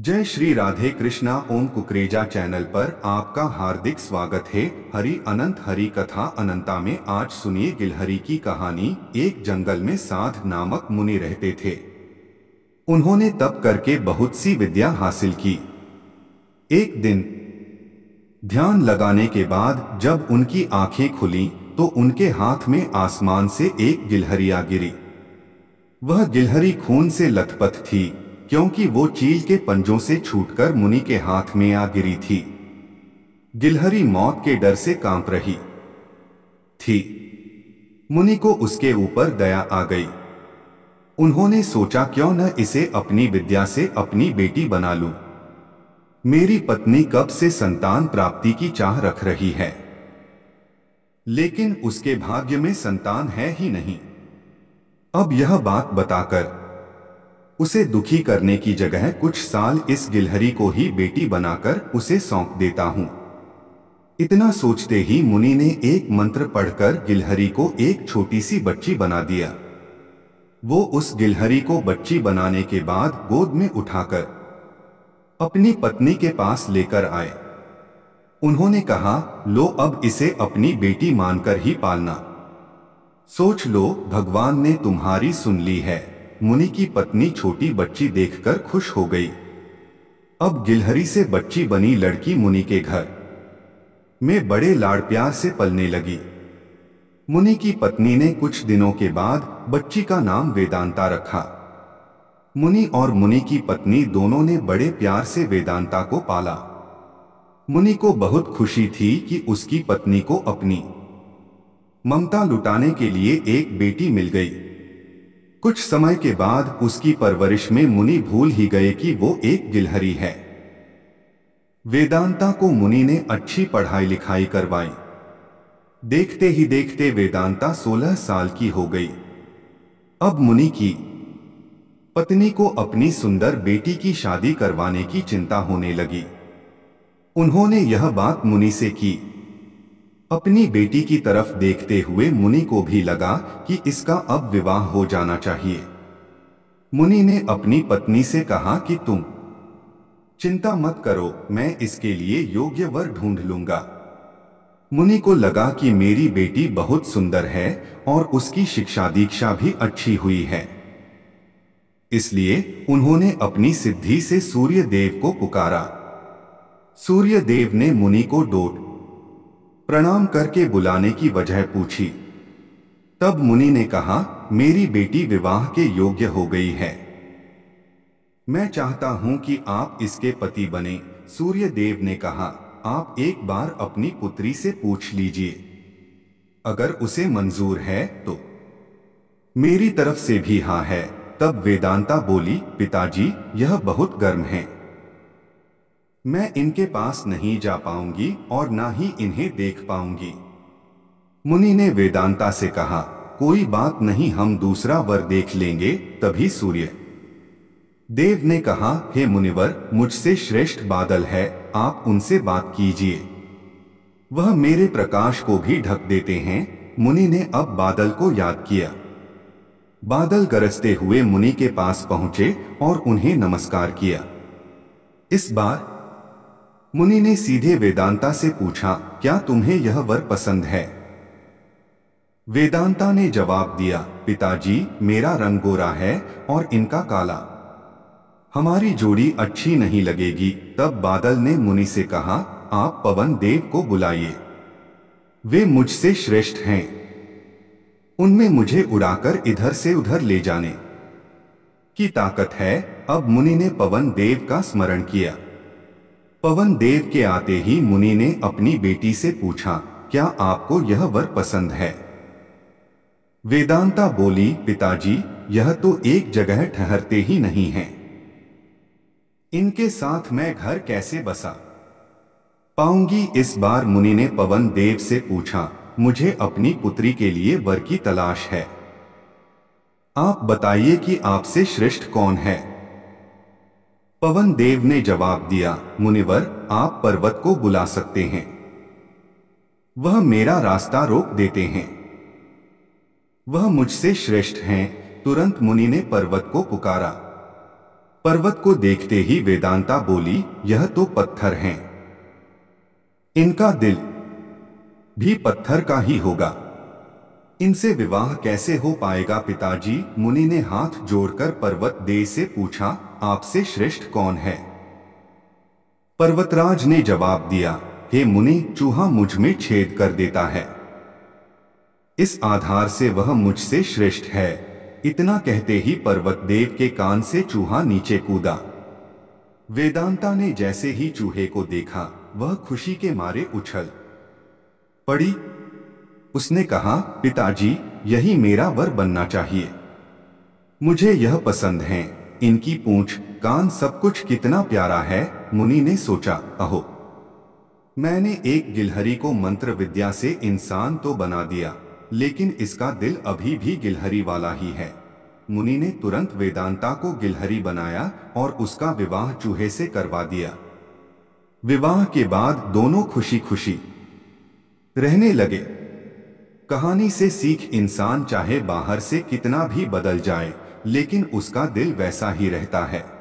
जय श्री राधे कृष्णा ओम कुकरेजा चैनल पर आपका हार्दिक स्वागत है हरि अनंत हरि कथा अनंता में आज सुनिए गिलहरी की कहानी एक जंगल में साध नामक मुनि रहते थे उन्होंने तप करके बहुत सी विद्या हासिल की एक दिन ध्यान लगाने के बाद जब उनकी आंखें खुली तो उनके हाथ में आसमान से एक गिलहरिया गिरी वह गिलहरी खून से लथपथ थी क्योंकि वो चील के पंजों से छूटकर मुनि के हाथ में आ गिरी थी गिलहरी मौत के डर से कांप रही थी मुनि को उसके ऊपर दया आ गई उन्होंने सोचा क्यों न इसे अपनी विद्या से अपनी बेटी बना लूं। मेरी पत्नी कब से संतान प्राप्ति की चाह रख रही है लेकिन उसके भाग्य में संतान है ही नहीं अब यह बात बताकर उसे दुखी करने की जगह कुछ साल इस गिलहरी को ही बेटी बनाकर उसे सौंप देता हूँ इतना सोचते ही मुनि ने एक मंत्र पढ़कर गिलहरी को एक छोटी सी बच्ची बना दिया वो उस गिलहरी को बच्ची बनाने के बाद गोद में उठाकर अपनी पत्नी के पास लेकर आए उन्होंने कहा लो अब इसे अपनी बेटी मानकर ही पालना सोच लो भगवान ने तुम्हारी सुन ली है मुनि की पत्नी छोटी बच्ची देखकर खुश हो गई अब गिलहरी से बच्ची बनी लड़की मुनि के घर में बड़े लाड़ प्यार से पलने लगी मुनि की पत्नी ने कुछ दिनों के बाद बच्ची का नाम वेदांता रखा मुनि और मुनि की पत्नी दोनों ने बड़े प्यार से वेदांता को पाला मुनि को बहुत खुशी थी कि उसकी पत्नी को अपनी ममता लुटाने के लिए एक बेटी मिल गई कुछ समय के बाद उसकी परवरिश में मुनि भूल ही गए कि वो एक गिलहरी है वेदांता को मुनि ने अच्छी पढ़ाई लिखाई करवाई देखते ही देखते वेदांता 16 साल की हो गई अब मुनि की पत्नी को अपनी सुंदर बेटी की शादी करवाने की चिंता होने लगी उन्होंने यह बात मुनि से की अपनी बेटी की तरफ देखते हुए मुनि को भी लगा कि इसका अब विवाह हो जाना चाहिए मुनि ने अपनी पत्नी से कहा कि तुम चिंता मत करो मैं इसके लिए योग्य वर ढूंढ लूंगा मुनि को लगा कि मेरी बेटी बहुत सुंदर है और उसकी शिक्षा दीक्षा भी अच्छी हुई है इसलिए उन्होंने अपनी सिद्धि से सूर्य देव को पुकारा सूर्य देव ने मुनि को डोट प्रणाम करके बुलाने की वजह पूछी तब मुनि ने कहा मेरी बेटी विवाह के योग्य हो गई है मैं चाहता हूं कि आप इसके पति बने सूर्य देव ने कहा आप एक बार अपनी पुत्री से पूछ लीजिए अगर उसे मंजूर है तो मेरी तरफ से भी हाँ है तब वेदांता बोली पिताजी यह बहुत गर्म है मैं इनके पास नहीं जा पाऊंगी और ना ही इन्हें देख पाऊंगी मुनि ने वेदांता से कहा कोई बात नहीं हम दूसरा वर देख लेंगे तभी सूर्य देव ने कहा हे मुनिवर मुझसे श्रेष्ठ बादल है आप उनसे बात कीजिए वह मेरे प्रकाश को भी ढक देते हैं मुनि ने अब बादल को याद किया बादल गरजते हुए मुनि के पास पहुंचे और उन्हें नमस्कार किया इस बार मुनि ने सीधे वेदांता से पूछा क्या तुम्हें यह वर पसंद है वेदांता ने जवाब दिया पिताजी मेरा रंग गोरा है और इनका काला हमारी जोड़ी अच्छी नहीं लगेगी तब बादल ने मुनि से कहा आप पवन देव को बुलाइए वे मुझसे श्रेष्ठ हैं उनमें मुझे उड़ाकर इधर से उधर ले जाने की ताकत है अब मुनि ने पवन देव का स्मरण किया पवन देव के आते ही मुनि ने अपनी बेटी से पूछा क्या आपको यह वर पसंद है वेदांता बोली पिताजी यह तो एक जगह ठहरते ही नहीं है इनके साथ मैं घर कैसे बसा पाऊंगी इस बार मुनि ने पवन देव से पूछा मुझे अपनी पुत्री के लिए वर की तलाश है आप बताइए कि आपसे श्रेष्ठ कौन है पवन देव ने जवाब दिया मुनिवर आप पर्वत को बुला सकते हैं वह मेरा रास्ता रोक देते हैं वह मुझसे श्रेष्ठ हैं तुरंत मुनि ने पर्वत को पुकारा पर्वत को देखते ही वेदांता बोली यह तो पत्थर हैं इनका दिल भी पत्थर का ही होगा इनसे विवाह कैसे हो पाएगा पिताजी मुनि ने हाथ जोड़कर पर्वत देव से पूछा आपसे श्रेष्ठ कौन है पर्वतराज ने जवाब दिया हे मुनि चूहा मुझ में छेद कर देता है इस आधार से वह मुझसे श्रेष्ठ है इतना कहते ही पर्वत देव के कान से चूहा नीचे कूदा वेदांता ने जैसे ही चूहे को देखा वह खुशी के मारे उछल पड़ी उसने कहा पिताजी यही मेरा वर बनना चाहिए मुझे यह पसंद है इनकी पूंछ कान सब कुछ कितना प्यारा है मुनि ने सोचा अहो मैंने एक गिलहरी को मंत्र विद्या से इंसान तो बना दिया लेकिन इसका दिल अभी भी गिलहरी वाला ही है मुनि ने तुरंत वेदांता को गिलहरी बनाया और उसका विवाह चूहे से करवा दिया विवाह के बाद दोनों खुशी खुशी रहने लगे कहानी से सीख इंसान चाहे बाहर से कितना भी बदल जाए लेकिन उसका दिल वैसा ही रहता है